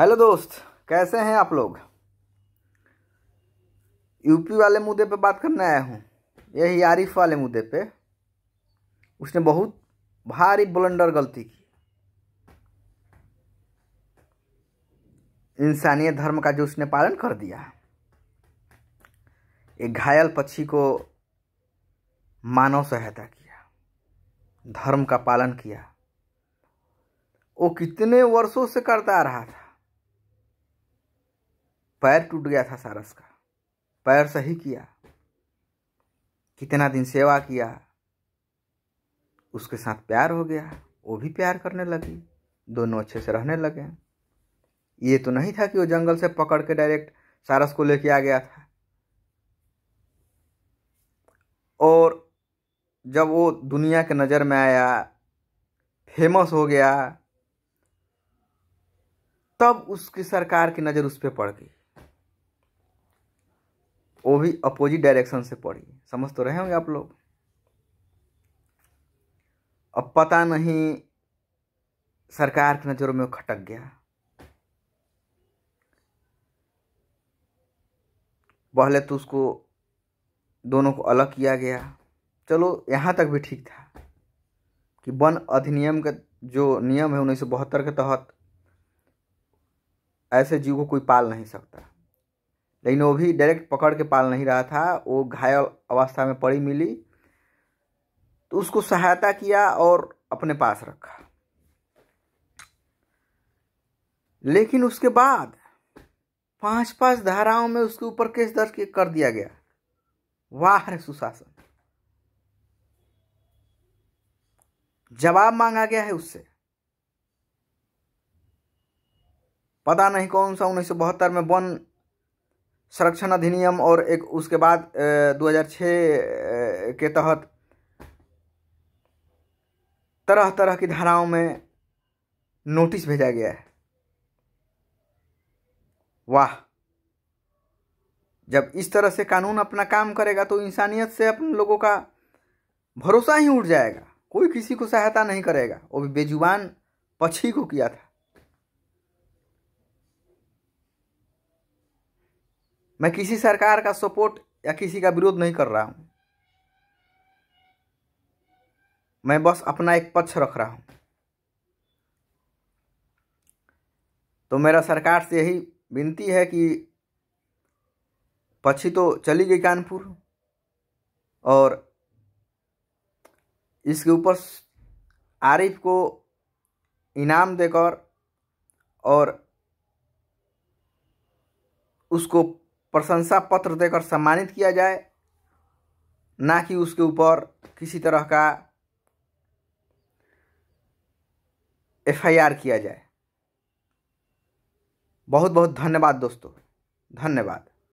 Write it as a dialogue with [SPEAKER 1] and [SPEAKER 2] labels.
[SPEAKER 1] hello दोस्त कैसे हैं आप लोग यूपी वाले मुद्दे पे बात करने आया हूँ यही आरिफ वाले मुद्दे पे उसने बहुत भारी बुलंडर गलती की इंसानियत धर्म का जो उसने पालन कर दिया एक घायल पक्षी को मानव सहायता किया धर्म का पालन किया वो कितने वर्षों से करता आ रहा था पैर टूट गया था सारस का पैर सही किया कितना दिन सेवा किया उसके साथ प्यार हो गया वो भी प्यार करने लगी दोनों अच्छे से रहने लगे ये तो नहीं था कि वो जंगल से पकड़ के डायरेक्ट सारस को लेके आ गया था और जब वो दुनिया के नज़र में आया फेमस हो गया तब उसकी सरकार की नज़र उस पर पड़ गई वो भी अपोजिट डायरेक्शन से पढ़ी समझ तो रहे होंगे आप लोग अब पता नहीं सरकार की नज़रों में खटक गया पहले तो उसको दोनों को अलग किया गया चलो यहाँ तक भी ठीक था कि वन अधिनियम का जो नियम है उन्नीस के तहत ऐसे जीव को कोई पाल नहीं सकता लेकिन वो भी डायरेक्ट पकड़ के पाल नहीं रहा था वो घायल अवस्था में पड़ी मिली तो उसको सहायता किया और अपने पास रखा लेकिन उसके बाद पांच पांच धाराओं में उसके ऊपर केस दर्ज कर दिया गया वाह रे सुशासन जवाब मांगा गया है उससे पता नहीं कौन सा उन्नीस में वन संरक्षण अधिनियम और एक उसके बाद 2006 के तहत तरह तरह की धाराओं में नोटिस भेजा गया है वाह जब इस तरह से कानून अपना काम करेगा तो इंसानियत से अपन लोगों का भरोसा ही उठ जाएगा कोई किसी को सहायता नहीं करेगा वो भी बेजुबान पक्षी को किया था मैं किसी सरकार का सपोर्ट या किसी का विरोध नहीं कर रहा हूं मैं बस अपना एक पक्ष रख रहा हूं तो मेरा सरकार से यही विनती है कि पक्षी तो चली गई कानपुर और इसके ऊपर आरिफ को इनाम देकर और उसको प्रशंसा पत्र देकर सम्मानित किया जाए ना कि उसके ऊपर किसी तरह का एफआईआर किया जाए बहुत बहुत धन्यवाद दोस्तों धन्यवाद